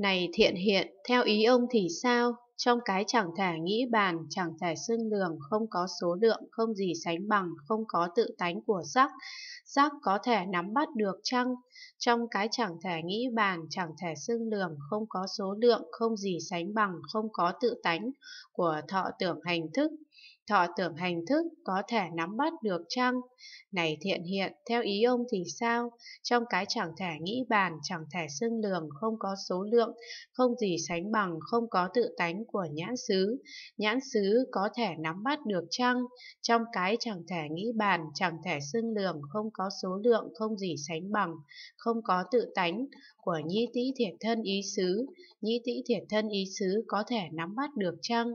Này thiện hiện, theo ý ông thì sao? Trong cái chẳng thể nghĩ bàn, chẳng thể xưng lường, không có số lượng, không gì sánh bằng, không có tự tánh của sắc, sắc có thể nắm bắt được chăng? Trong cái chẳng thể nghĩ bàn, chẳng thể xưng lường, không có số lượng, không gì sánh bằng, không có tự tánh của thọ tưởng hành thức, Thọ tưởng hành thức có thể nắm bắt được chăng? Này thiện hiện, theo ý ông thì sao? Trong cái chẳng thể nghĩ bàn, chẳng thể xưng lường, không có số lượng, không gì sánh bằng, không có tự tánh của nhãn xứ. Nhãn xứ có thể nắm bắt được chăng? Trong cái chẳng thể nghĩ bàn, chẳng thể xưng lường, không có số lượng, không gì sánh bằng, không có tự tánh của nhi tĩ thiệt thân ý xứ. Nhi tĩ thiệt thân ý xứ có thể nắm bắt được chăng?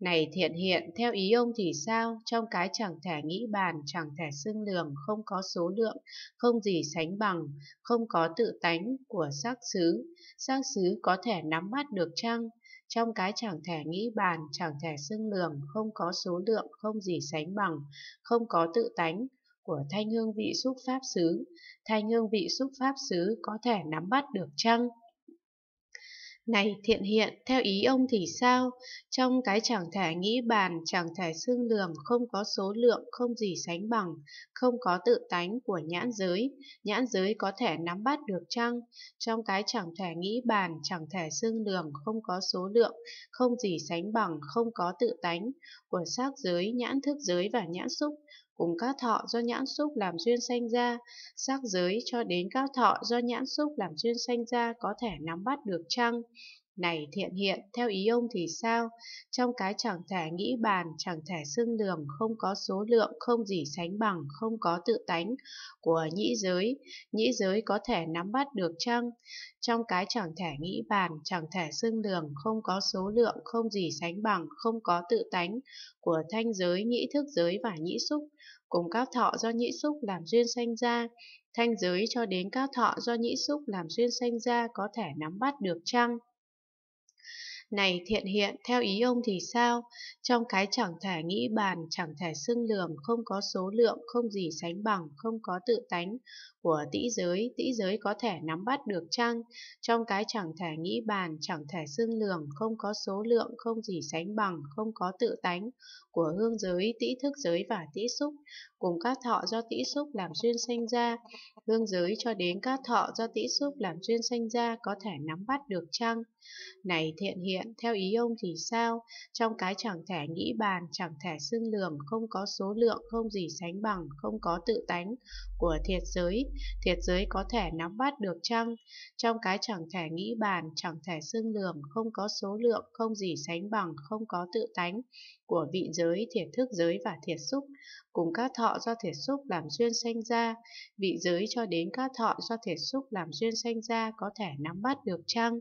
Này thiện hiện, theo ý ông thì sao? Trong cái chẳng thể nghĩ bàn, chẳng thể xương lường, không có số lượng, không gì sánh bằng, không có tự tánh của xác xứ. Xác xứ có thể nắm bắt được chăng? Trong cái chẳng thể nghĩ bàn, chẳng thể xương lường, không có số lượng, không gì sánh bằng, không có tự tánh, của thanh hương vị xúc pháp xứ, thanh hương vị xúc pháp xứ có thể nắm bắt được chăng? Này thiện hiện, theo ý ông thì sao? Trong cái chẳng thể nghĩ bàn, chẳng thể xương lường, không có số lượng, không gì sánh bằng, không có tự tánh của nhãn giới. Nhãn giới có thể nắm bắt được chăng? Trong cái chẳng thể nghĩ bàn, chẳng thể xương lường, không có số lượng, không gì sánh bằng, không có tự tánh của sắc giới, nhãn thức giới và nhãn xúc cùng các thọ do nhãn xúc làm duyên sanh ra, sắc giới cho đến các thọ do nhãn xúc làm duyên sanh ra có thể nắm bắt được chăng? Này thiện hiện, theo ý ông thì sao? Trong cái chẳng thể nghĩ bàn, chẳng thể xưng đường, không có số lượng, không gì sánh bằng, không có tự tánh của nhĩ giới, nhĩ giới có thể nắm bắt được chăng? Trong cái chẳng thể nghĩ bàn, chẳng thể xưng đường, không có số lượng, không gì sánh bằng, không có tự tánh của thanh giới, nhĩ thức giới và nhĩ xúc, cùng các thọ do nhĩ xúc làm duyên sanh ra, thanh giới cho đến các thọ do nhĩ xúc làm duyên sanh ra có thể nắm bắt được chăng? Này thiện hiện, theo ý ông thì sao? Trong cái chẳng thể nghĩ bàn, chẳng thể xưng lường, không có số lượng, không gì sánh bằng, không có tự tánh của tĩ giới, tĩ giới có thể nắm bắt được chăng? Trong cái chẳng thể nghĩ bàn, chẳng thể xưng lường, không có số lượng, không gì sánh bằng, không có tự tánh của hương giới, tĩ thức giới và tĩ xúc, cùng các thọ do tĩ xúc làm duyên sanh ra. Hương giới cho đến các thọ do tĩ xúc làm duyên sanh ra có thể nắm bắt được chăng? Này thiện hiện, theo ý ông thì sao? Trong cái chẳng thể nghĩ bàn, chẳng thể xưng lường, không có số lượng, không gì sánh bằng, không có tự tánh của thiệt giới, thiệt giới có thể nắm bắt được chăng? Trong cái chẳng thể nghĩ bàn, chẳng thể xưng lường, không có số lượng, không gì sánh bằng, không có tự tánh của vị giới, thiệt thức giới và thiệt xúc, cùng các thọ do thiệt xúc làm duyên sanh ra, vị giới cho đến các thọ do thiệt xúc làm duyên sanh ra có thể nắm bắt được chăng?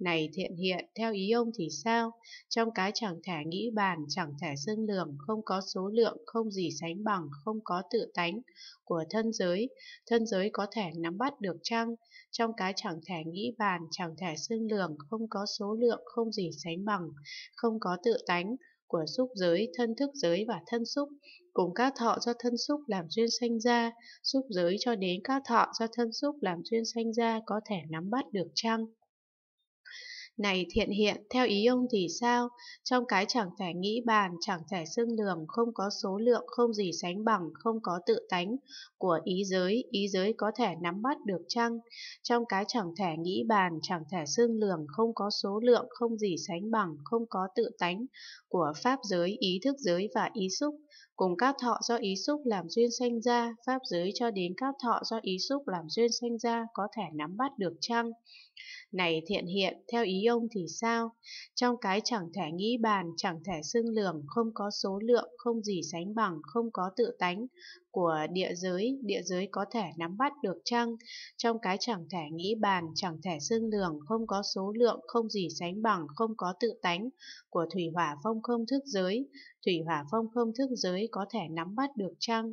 Này thiện hiện, theo ý ông thì sao? Trong cái chẳng thể nghĩ bàn, chẳng thể xưng lường, không có số lượng, không gì sánh bằng, không có tự tánh của thân giới, thân giới có thể nắm bắt được chăng? Trong cái chẳng thể nghĩ bàn, chẳng thể xưng lường, không có số lượng, không gì sánh bằng, không có tự tánh, của xúc giới, thân thức giới và thân xúc, cùng các thọ do thân xúc làm duyên sanh ra, xúc giới cho đến các thọ do thân xúc làm duyên sanh ra có thể nắm bắt được chăng? Này thiện hiện, theo ý ông thì sao? Trong cái chẳng thể nghĩ bàn, chẳng thể xương lường, không có số lượng, không gì sánh bằng, không có tự tánh của ý giới, ý giới có thể nắm bắt được chăng? Trong cái chẳng thể nghĩ bàn, chẳng thể xương lường, không có số lượng, không gì sánh bằng, không có tự tánh của pháp giới, ý thức giới và ý xúc cùng các thọ do ý xúc làm duyên sanh ra, pháp giới cho đến các thọ do ý xúc làm duyên sanh ra có thể nắm bắt được chăng? Này thiện hiện, theo ý ông thì sao? Trong cái chẳng thể nghĩ bàn, chẳng thể xương lường, không có số lượng, không gì sánh bằng, không có tự tánh của địa giới, địa giới có thể nắm bắt được chăng? Trong cái chẳng thể nghĩ bàn, chẳng thể xương lường, không có số lượng, không gì sánh bằng, không có tự tánh của thủy hỏa phong không thức giới, thủy hỏa phong không thức giới có thể nắm bắt được chăng?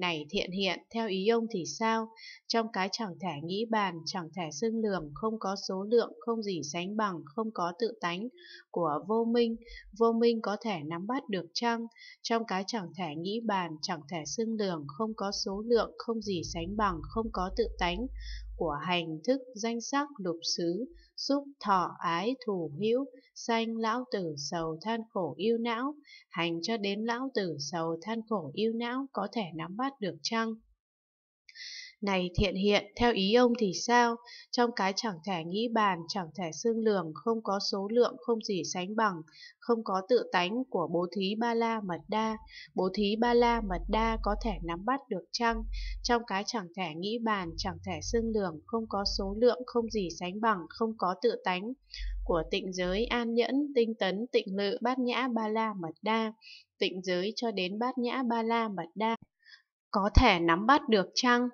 này thiện hiện, theo ý ông thì sao? Trong cái chẳng thể nghĩ bàn, chẳng thể xưng lường, không có số lượng, không gì sánh bằng, không có tự tánh của vô minh, vô minh có thể nắm bắt được chăng? Trong cái chẳng thể nghĩ bàn, chẳng thể xưng lường, không có số lượng, không gì sánh bằng, không có tự tánh của hành thức danh sắc lục xứ, xúc thọ ái thù hữu, sanh lão tử sầu than khổ yêu não, hành cho đến lão tử sầu than khổ yêu não có thể nắm bắt được chăng? Này thiện hiện, theo ý ông thì sao? Trong cái chẳng thể nghĩ bàn, chẳng thể xương lường, không có số lượng, không gì sánh bằng, không có tự tánh của bố thí ba la mật đa. Bố thí ba la mật đa có thể nắm bắt được chăng? Trong cái chẳng thể nghĩ bàn, chẳng thể xương lường, không có số lượng, không gì sánh bằng, không có tự tánh của tịnh giới an nhẫn, tinh tấn, tịnh lự, bát nhã ba la mật đa, tịnh giới cho đến bát nhã ba la mật đa có thể nắm bắt được chăng?